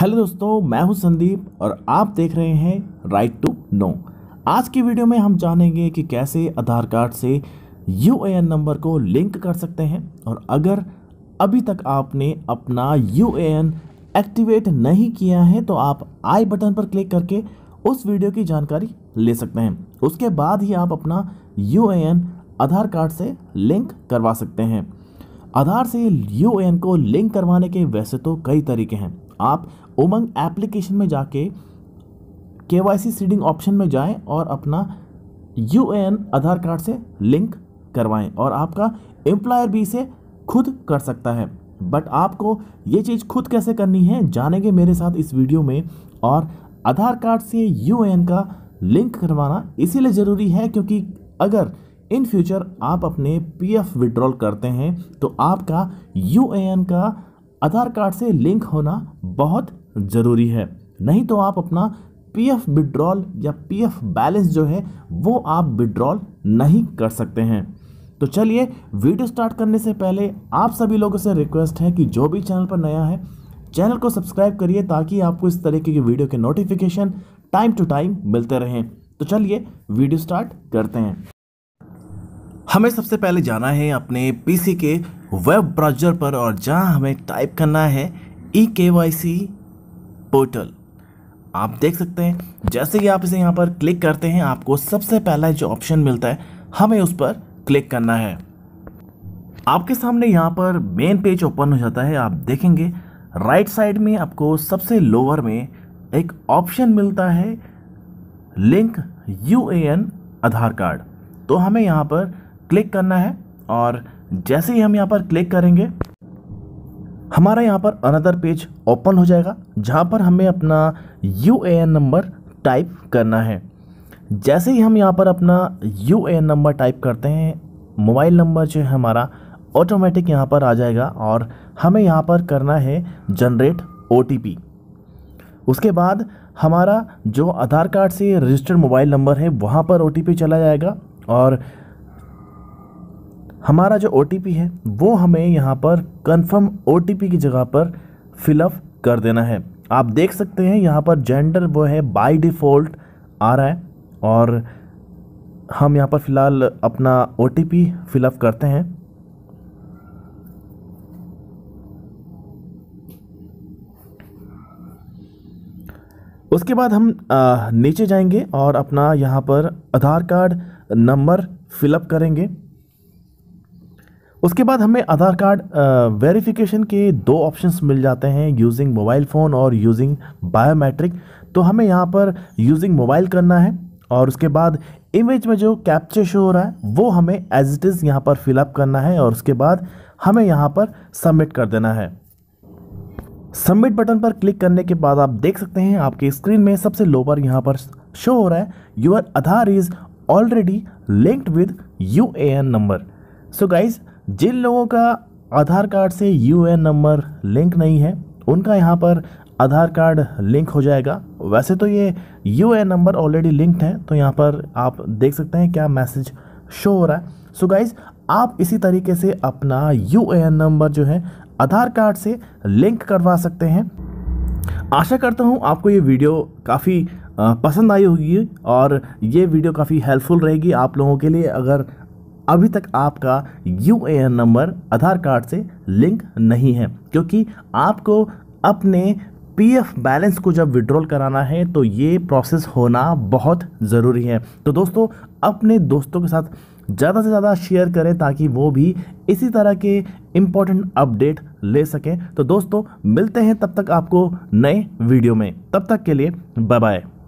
hello दोस्तों मैं हूं संदीप और आप देख रहे हैं राइट टू नो आज की वीडियो में हम जानेंगे कि कैसे आधार कार्ड से यू नंबर को लिंक कर सकते हैं और अगर अभी तक आपने अपना यू एक्टिवेट नहीं किया है तो आप आई बटन पर क्लिक करके उस वीडियो की जानकारी ले सकते हैं उसके बाद ही आप अपना यू आधार कार्ड से लिंक करवा सकते हैं आधार से यू को लिंक करवाने के वैसे तो कई तरीके हैं आप उमंग एप्लीकेशन में जाके के वाई सी सीडिंग ऑप्शन में जाएं और अपना यू एन आधार कार्ड से लिंक करवाएं और आपका एम्प्लॉयर भी इसे खुद कर सकता है बट आपको ये चीज़ खुद कैसे करनी है जानेंगे मेरे साथ इस वीडियो में और आधार कार्ड से यू का लिंक करवाना इसीलिए ज़रूरी है क्योंकि अगर इन फ्यूचर आप अपने पीएफ विड्रॉल करते हैं तो आपका यू का आधार कार्ड से लिंक होना बहुत ज़रूरी है नहीं तो आप अपना पी एफ विड्रॉल या पी एफ बैलेंस जो है वो आप विड्रॉल नहीं कर सकते हैं तो चलिए वीडियो स्टार्ट करने से पहले आप सभी लोगों से रिक्वेस्ट है कि जो भी चैनल पर नया है चैनल को सब्सक्राइब करिए ताकि आपको इस तरीके की वीडियो के नोटिफिकेशन टाइम टू टाइम मिलते रहें तो चलिए वीडियो स्टार्ट करते हैं हमें सबसे पहले जाना है अपने पीसी के वेब ब्राउजर पर और जहां हमें टाइप करना है ई के वाई सी पोर्टल आप देख सकते हैं जैसे ही आप इसे यहाँ पर क्लिक करते हैं आपको सबसे पहला जो ऑप्शन मिलता है हमें उस पर क्लिक करना है आपके सामने यहाँ पर मेन पेज ओपन हो जाता है आप देखेंगे राइट साइड में आपको सबसे लोअर में एक ऑप्शन मिलता है link U A N Aadhaar card तो हमें यहाँ पर क्लिक करना है और जैसे ही हम यहाँ पर क्लिक करेंगे हमारा यहाँ पर अनदर पेज ओपन हो जाएगा जहाँ पर हमें अपना यू नंबर टाइप करना है जैसे ही हम यहाँ पर अपना यू नंबर टाइप करते हैं मोबाइल नंबर जो है हमारा ऑटोमेटिक यहाँ पर आ जाएगा और हमें यहाँ पर करना है जनरेट ओ उसके बाद हमारा जो आधार कार्ड से रजिस्टर्ड मोबाइल नंबर है वहाँ पर ओ चला जाएगा और हमारा जो ओ है वो हमें यहाँ पर कन्फर्म ओ की जगह पर फिलअप कर देना है आप देख सकते हैं यहाँ पर जेंडर वो है बाय डिफ़ॉल्ट आ रहा है और हम यहाँ पर फ़िलहाल अपना ओ टी पी फिलअप करते हैं उसके बाद हम नीचे जाएंगे और अपना यहाँ पर आधार कार्ड नंबर फिलअप करेंगे उसके बाद हमें आधार कार्ड वेरिफिकेशन के दो ऑप्शंस मिल जाते हैं यूजिंग मोबाइल फ़ोन और यूजिंग बायोमेट्रिक तो हमें यहाँ पर यूजिंग मोबाइल करना है और उसके बाद इमेज में जो कैप्चर शो हो रहा है वो हमें एज इट इज़ यहाँ पर फिलअप करना है और उसके बाद हमें यहाँ पर सबमिट कर देना है सबमिट बटन पर क्लिक करने के बाद आप देख सकते हैं आपके स्क्रीन में सबसे लोअर यहाँ पर शो हो रहा है your Aadhaar is already linked with U A N number so guys जिन लोगों का आधार कार्ड से एन नंबर लिंक नहीं है उनका यहाँ पर आधार कार्ड लिंक हो जाएगा वैसे तो ये यू नंबर ऑलरेडी लिंक्ड है तो यहाँ पर आप देख सकते हैं क्या मैसेज शो हो रहा है सो so गाइज आप इसी तरीके से अपना यू नंबर जो है आधार कार्ड से लिंक करवा सकते हैं आशा करता हूँ आपको ये वीडियो काफ़ी पसंद आई होगी और ये वीडियो काफ़ी हेल्पफुल रहेगी आप लोगों के लिए अगर अभी तक आपका यू नंबर आधार कार्ड से लिंक नहीं है क्योंकि आपको अपने एफ़ बैलेंस को जब विड्रॉल कराना है तो ये प्रोसेस होना बहुत ज़रूरी है तो दोस्तों अपने दोस्तों के साथ ज़्यादा से ज़्यादा शेयर करें ताकि वो भी इसी तरह के इम्पोर्टेंट अपडेट ले सकें तो दोस्तों मिलते हैं तब तक आपको नए वीडियो में तब तक के लिए बाय बाय